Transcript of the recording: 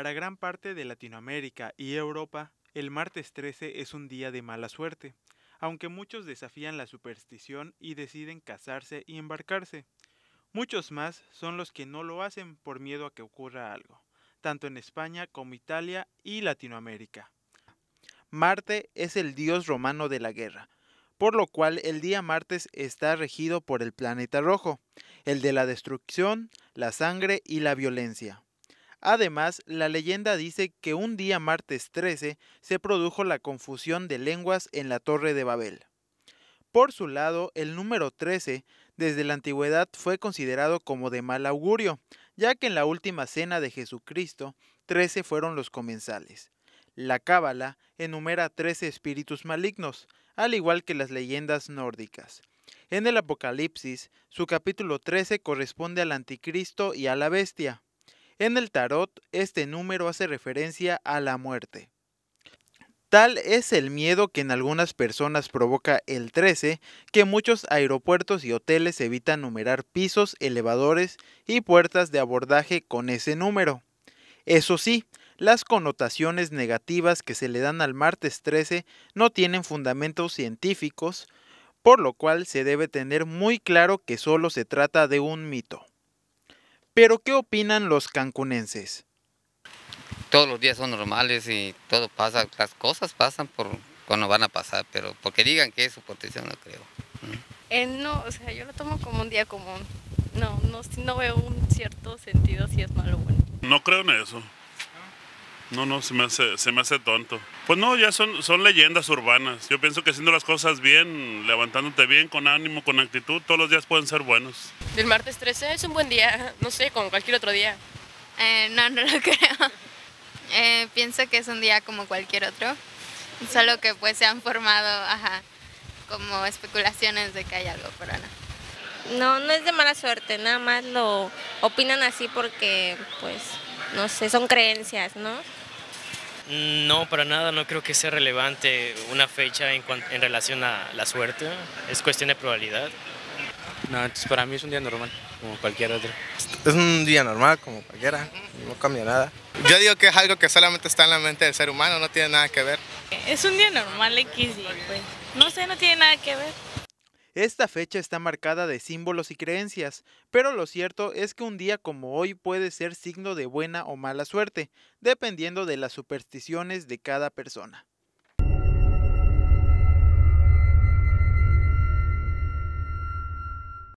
Para gran parte de Latinoamérica y Europa, el martes 13 es un día de mala suerte, aunque muchos desafían la superstición y deciden casarse y embarcarse. Muchos más son los que no lo hacen por miedo a que ocurra algo, tanto en España como Italia y Latinoamérica. Marte es el dios romano de la guerra, por lo cual el día martes está regido por el planeta rojo, el de la destrucción, la sangre y la violencia. Además, la leyenda dice que un día martes 13 se produjo la confusión de lenguas en la Torre de Babel. Por su lado, el número 13 desde la antigüedad fue considerado como de mal augurio, ya que en la última cena de Jesucristo, 13 fueron los comensales. La Cábala enumera 13 espíritus malignos, al igual que las leyendas nórdicas. En el Apocalipsis, su capítulo 13 corresponde al anticristo y a la bestia. En el tarot, este número hace referencia a la muerte. Tal es el miedo que en algunas personas provoca el 13, que muchos aeropuertos y hoteles evitan numerar pisos, elevadores y puertas de abordaje con ese número. Eso sí, las connotaciones negativas que se le dan al martes 13 no tienen fundamentos científicos, por lo cual se debe tener muy claro que solo se trata de un mito. Pero ¿qué opinan los cancunenses? Todos los días son normales y todo pasa, las cosas pasan por cuando van a pasar, pero porque digan que es su potencia no creo. Mm. Eh, no, o sea, yo lo tomo como un día común. No, no, no veo un cierto sentido si es malo o bueno. No creo en eso. No, no, se me hace, se me hace tonto. Pues no, ya son, son leyendas urbanas. Yo pienso que haciendo las cosas bien, levantándote bien, con ánimo, con actitud, todos los días pueden ser buenos. El martes 13 es un buen día, no sé, como cualquier otro día. Eh, no, no lo creo. Eh, pienso que es un día como cualquier otro, solo que pues se han formado, ajá, como especulaciones de que hay algo, pero no. No, no es de mala suerte, nada más lo opinan así porque pues no sé, son creencias, ¿no? No, para nada, no creo que sea relevante una fecha en, relación a la suerte, es cuestión de probabilidad. No, entonces para mí es un día normal, como cualquier otro. Es un día normal, como cualquiera, no cambia nada. Yo digo que es algo que solamente está en la mente del ser humano, no tiene nada que ver. Es un día normal, X, pues. No sé, no tiene nada que ver. Esta fecha está marcada de símbolos y creencias, pero lo cierto es que un día como hoy puede ser signo de buena o mala suerte, dependiendo de las supersticiones de cada persona.